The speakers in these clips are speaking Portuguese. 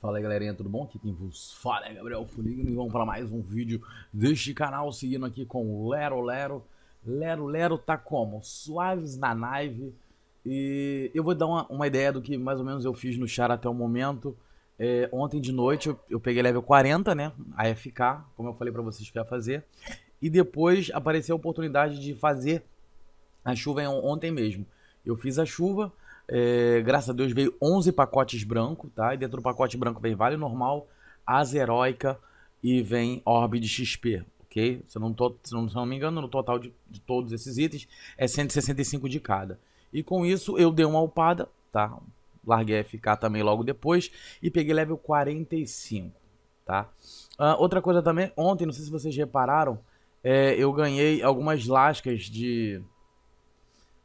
Fala aí galerinha, tudo bom? Aqui quem vos fala é Gabriel Fuligno, e vamos para mais um vídeo deste canal, seguindo aqui com o Lero Lero. Lero Lero tá como? Suaves na naive e eu vou dar uma, uma ideia do que mais ou menos eu fiz no char até o momento. É, ontem de noite eu, eu, peguei level 40, né, AFK, como eu falei para vocês que ia fazer, e depois apareceu a oportunidade de fazer a chuva ontem mesmo. Eu fiz a chuva, é, graças a Deus veio 11 pacotes branco, tá? E dentro do pacote branco vem Vale Normal, Asa Heroica e vem Orbe de XP, ok? Se eu não, tô, se não, se não me engano, no total de, de, todos esses itens é 165 de cada. E com isso eu dei uma upada, tá? Larguei FK também logo depois e peguei level 45, tá? Uh, outra coisa também, ontem, não sei se vocês repararam, é, eu ganhei algumas lascas de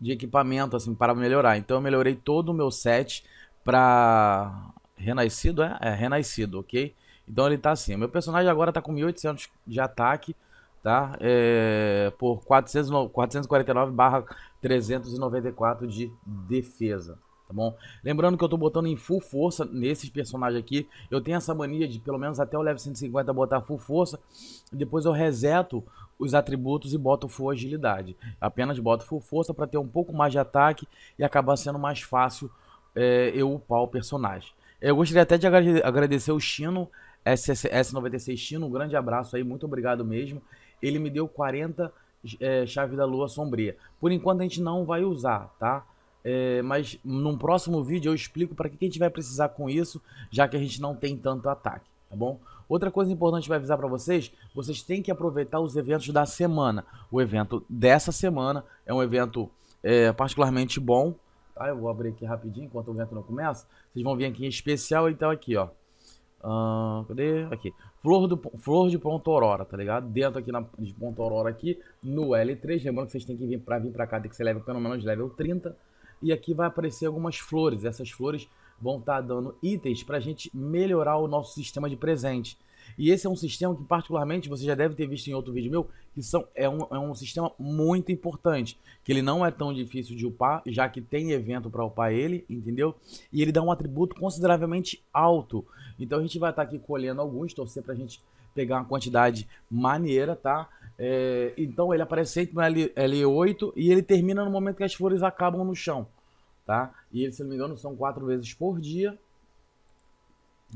de equipamento, assim, para melhorar. Então eu melhorei todo o meu set para Renascido, é? É, Renascido, ok? Então ele tá assim, meu personagem agora tá com 1800 de ataque, tá? É, por 400, 449 barra 394 de defesa tá bom? Lembrando que eu tô botando em full força nesses personagens aqui. Eu tenho essa mania de, pelo menos até o level 150, botar full força. Depois eu reseto os atributos e boto full agilidade. Apenas boto full força para ter um pouco mais de ataque e acabar sendo mais fácil é, eu upar o personagem. Eu gostaria até de agradecer o Chino, S96 Chino, um grande abraço aí, muito obrigado mesmo. Ele me deu 40 é, chave da lua sombria. Por enquanto a gente não vai usar, tá? É, mas num próximo vídeo eu explico para que a gente vai precisar com isso, já que a gente não tem tanto ataque, tá bom? Outra coisa importante para avisar para vocês, vocês têm que aproveitar os eventos da semana. O evento dessa semana é um evento é, particularmente bom, tá? Eu vou abrir aqui rapidinho enquanto o evento não começa. Vocês vão vir aqui em especial, então aqui, ó. Uh, cadê? Aqui. Flor, do, flor de Ponto Aurora, tá ligado? Dentro aqui na, de Ponto Aurora aqui, no L3. Lembrando que vocês têm que vir para vir para cá, tem que ser level, pelo menos level 30 e aqui vai aparecer algumas flores. Essas flores vão estar tá dando itens para a gente melhorar o nosso sistema de presente. E esse é um sistema que, particularmente, você já deve ter visto em outro vídeo meu, que são, é, um, é um sistema muito importante. Que ele não é tão difícil de upar, já que tem evento para upar ele, entendeu? E ele dá um atributo consideravelmente alto. Então a gente vai estar tá aqui colhendo alguns, torcer para a gente pegar uma quantidade maneira, tá? É, então ele aparece sempre no L, L8 e ele termina no momento que as flores acabam no chão, tá? E ele, se não me engano, são quatro vezes por dia.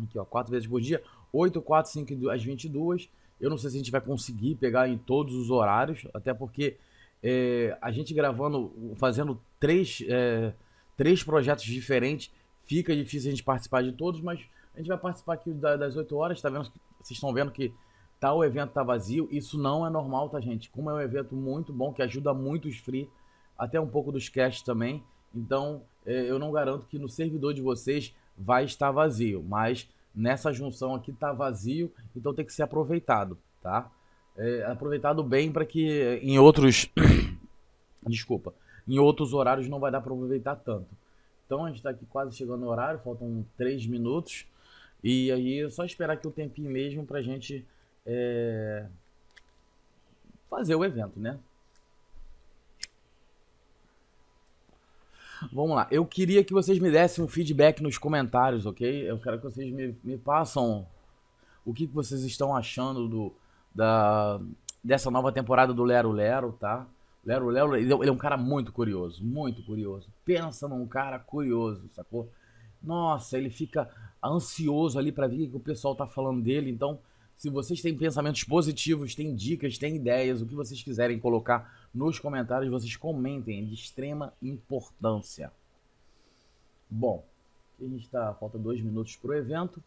Aqui, ó, quatro vezes por dia. 8, 4, 5 às 22. Eu não sei se a gente vai conseguir pegar em todos os horários, até porque é, a gente gravando, fazendo três, é, três projetos diferentes, fica difícil a gente participar de todos, mas a gente vai participar aqui das 8 horas, tá vendo? Vocês estão vendo que tá, o evento tá vazio. Isso não é normal, tá, gente? Como é um evento muito bom, que ajuda muito os free, até um pouco dos cash também. Então, é, eu não garanto que no servidor de vocês vai estar vazio, mas nessa junção aqui tá vazio, então tem que ser aproveitado, tá? É, aproveitado bem para que em outros desculpa, em outros horários não vai dar para aproveitar tanto. Então a gente está aqui quase chegando no horário, faltam 3 minutos. E aí é só esperar aqui o um tempinho mesmo para a gente é, fazer o evento, né? Vamos lá. Eu queria que vocês me dessem um feedback nos comentários, ok? Eu quero que vocês me, me passam o que, vocês estão achando do, da, dessa nova temporada do Lero Lero, tá? Lero Lero, ele, é, ele é um cara muito curioso, muito curioso. Pensa num cara curioso, sacou? Nossa, ele fica ansioso ali para ver o que o pessoal tá falando dele, então se vocês têm pensamentos positivos, têm dicas, têm ideias, o que vocês quiserem colocar nos comentários, vocês comentem, é de extrema importância. Bom, a gente está falta dois minutos para o evento.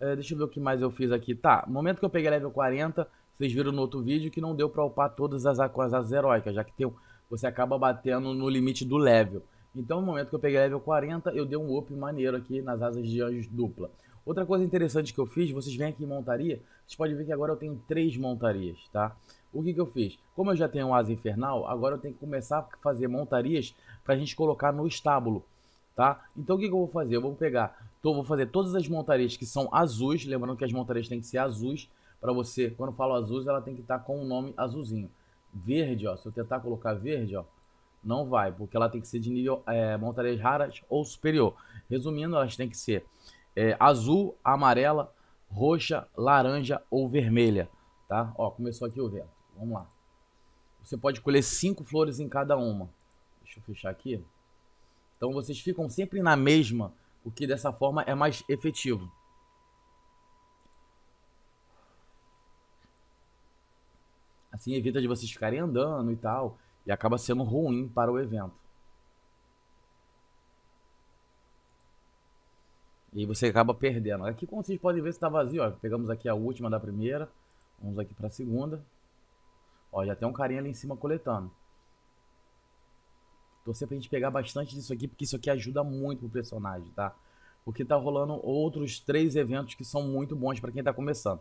É, deixa eu ver o que mais eu fiz aqui. Tá, no momento que eu peguei level 40, vocês viram no outro vídeo que não deu para upar todas as asas heróicas, já que tem, você acaba batendo no limite do level. Então, no momento que eu peguei level 40, eu dei um up maneiro aqui nas asas de anjos dupla. Outra coisa interessante que eu fiz, vocês vêm aqui em montaria, vocês podem ver que agora eu tenho três montarias, tá? O que, que eu fiz? Como eu já tenho um asa infernal, agora eu tenho que começar a fazer montarias para a gente colocar no estábulo, tá? Então o que, que eu vou fazer? Eu vou pegar, tô, vou fazer todas as montarias que são azuis, lembrando que as montarias têm que ser azuis, para você, quando eu falo azuis, ela tem que estar tá com o um nome azulzinho. Verde, ó, se eu tentar colocar verde, ó, não vai, porque ela tem que ser de nível é, montarias raras ou superior. Resumindo, elas têm que ser é, azul, amarela, roxa, laranja ou vermelha, tá? Ó, começou aqui o vento. Vamos lá. Você pode colher cinco flores em cada uma. Deixa eu fechar aqui. Então vocês ficam sempre na mesma, o que dessa forma é mais efetivo. Assim evita de vocês ficarem andando e tal, e acaba sendo ruim para o evento. E aí você acaba perdendo. Aqui, como vocês podem ver, está vazio. Ó. Pegamos aqui a última da primeira. Vamos aqui para a segunda. Ó, já tem um carinha ali em cima coletando. Torcer a gente pegar bastante disso aqui, porque isso aqui ajuda muito pro personagem, tá? Porque tá rolando outros três eventos que são muito bons para quem tá começando.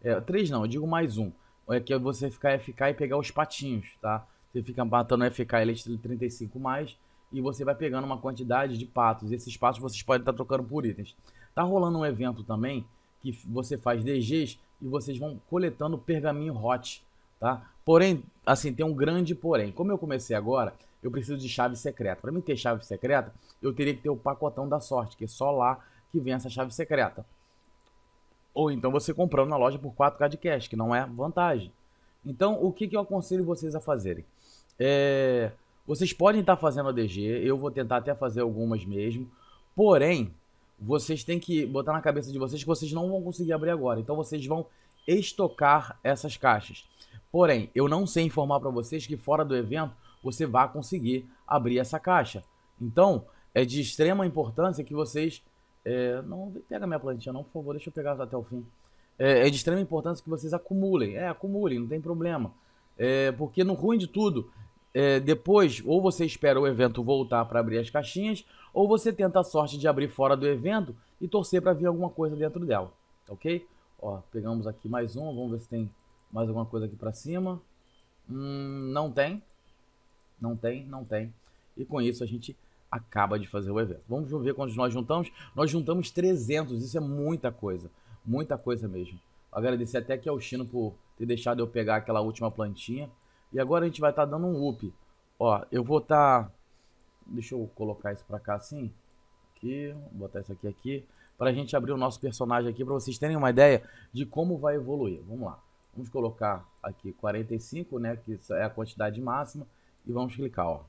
É, três não, eu digo mais um. É que é você ficar FK e pegar os patinhos, tá? Você fica matando FK ele 35+, mais, e você vai pegando uma quantidade de patos. Esses patos vocês podem estar trocando por itens. Tá rolando um evento também que você faz DGs e vocês vão coletando pergaminho hot, tá? Porém, assim, tem um grande porém. Como eu comecei agora, eu preciso de chave secreta. Para mim ter chave secreta, eu teria que ter o pacotão da sorte, que é só lá que vem essa chave secreta. Ou então você comprando na loja por 4K de cash, que não é vantagem. Então, o que, que eu aconselho vocês a fazerem? É vocês podem estar tá fazendo ADG, eu vou tentar até fazer algumas mesmo. Porém, vocês têm que botar na cabeça de vocês que vocês não vão conseguir abrir agora. Então vocês vão estocar essas caixas. Porém, eu não sei informar para vocês que fora do evento você vai conseguir abrir essa caixa. Então, é de extrema importância que vocês. É, não pega minha plantinha, não, por favor, deixa eu pegar até o fim. É, é de extrema importância que vocês acumulem. É, acumulem, não tem problema. É, porque no ruim de tudo é, depois, ou você espera o evento voltar para abrir as caixinhas, ou você tenta a sorte de abrir fora do evento e torcer para vir alguma coisa dentro dela, ok? Ó, pegamos aqui mais um, vamos ver se tem mais alguma coisa aqui para cima. Hum, não tem, não tem, não tem. E com isso a gente acaba de fazer o evento. Vamos ver quantos nós juntamos. Nós juntamos 300, isso é muita coisa, muita coisa mesmo. Agradecer até que ao Chino por ter deixado eu pegar aquela última plantinha. E agora a gente vai estar tá dando um up. Ó, eu vou estar... Tá... Deixa eu colocar isso pra cá assim. Aqui, vou botar isso aqui aqui. Pra gente abrir o nosso personagem aqui, pra vocês terem uma ideia de como vai evoluir. Vamos lá. Vamos colocar aqui 45, né? Que é a quantidade máxima. E vamos clicar, ó.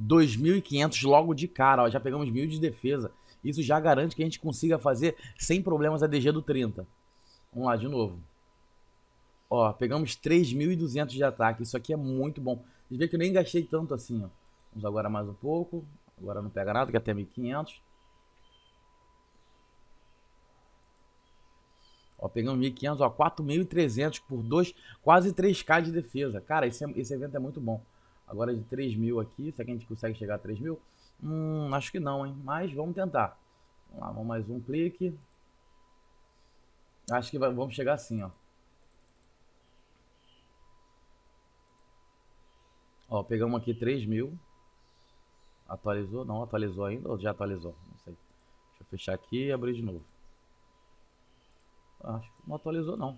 2.500 logo de cara, ó. Já pegamos mil de defesa. Isso já garante que a gente consiga fazer sem problemas a DG do 30. Vamos lá de novo. Ó, pegamos 3.200 de ataque. Isso aqui é muito bom. Vocês veem que eu nem gastei tanto assim, ó. Vamos agora mais um pouco. Agora não pega nada, que até 1.500. Ó, pegamos 1.500, ó, 4.300 por 2, quase 3k de defesa. Cara, esse, é, esse evento é muito bom. Agora de 3.000 aqui, será que a gente consegue chegar a 3.000? Hum, acho que não, hein? Mas vamos tentar. Vamos lá, vamos mais um clique. Acho que vai, vamos chegar assim, ó. pegamos aqui 3 mil. Atualizou? Não atualizou ainda ou já atualizou? Não sei. Deixa eu fechar aqui e abrir de novo. Acho que não atualizou não.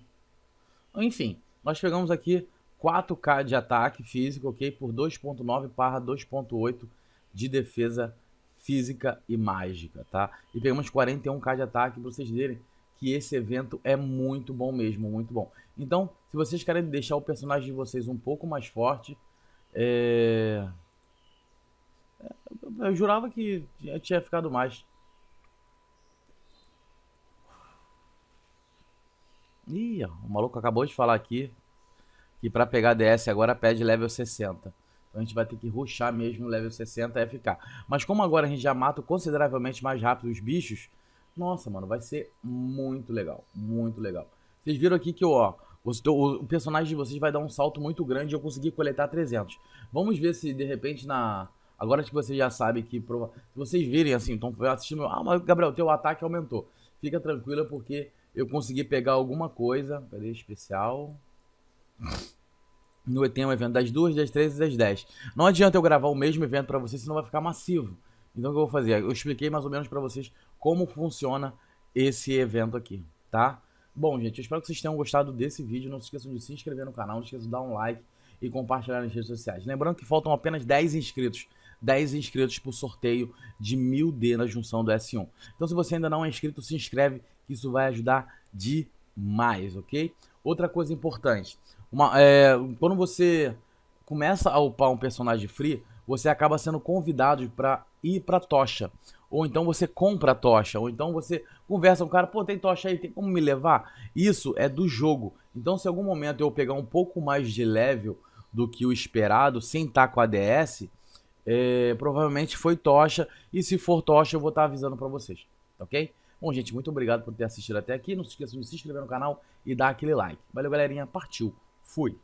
Enfim, nós pegamos aqui 4K de ataque físico, ok? Por 2.9 barra 2.8 de defesa física e mágica, tá? E pegamos 41k de ataque para vocês verem que esse evento é muito bom mesmo, muito bom. Então, se vocês querem deixar o personagem de vocês um pouco mais forte, é, é... Eu jurava que tinha ficado mais. Ih, o maluco acabou de falar aqui que para pegar DS agora pede level 60. Então a gente vai ter que ruxar mesmo level 60 FK. Mas como agora a gente já mata consideravelmente mais rápido os bichos, nossa, mano, vai ser muito legal, muito legal. Vocês viram aqui que, ó, o, personagem de vocês vai dar um salto muito grande e eu consegui coletar 300. Vamos ver se de repente na. Agora que vocês já sabem que. Prova... Se vocês virem assim, estão assistindo. Ah, mas Gabriel, teu ataque aumentou. Fica tranquila porque eu consegui pegar alguma coisa. Cadê especial? No tem é um evento das 2, das 3 e das 10. Não adianta eu gravar o mesmo evento para vocês, senão vai ficar massivo. Então o que eu vou fazer? Eu expliquei mais ou menos para vocês como funciona esse evento aqui, tá? Bom, gente, eu espero que vocês tenham gostado desse vídeo. Não se esqueçam de se inscrever no canal, não se esqueçam de dar um like e compartilhar nas redes sociais. Lembrando que faltam apenas 10 inscritos. 10 inscritos para o sorteio de 1000D na junção do S1. Então, se você ainda não é inscrito, se inscreve, que isso vai ajudar demais, ok? Outra coisa importante: uma, é, quando você começa a upar um personagem free, você acaba sendo convidado para ir para tocha. Ou então você compra a tocha, ou então você conversa com o cara, pô, tem tocha aí, tem como me levar? Isso é do jogo. Então, se em algum momento eu pegar um pouco mais de level do que o esperado, sem estar com a DS, é, provavelmente foi tocha. E se for tocha, eu vou estar avisando para vocês, tá ok? Bom, gente, muito obrigado por ter assistido até aqui. Não se esqueçam de se inscrever no canal e dar aquele like. Valeu, galerinha. Partiu. Fui.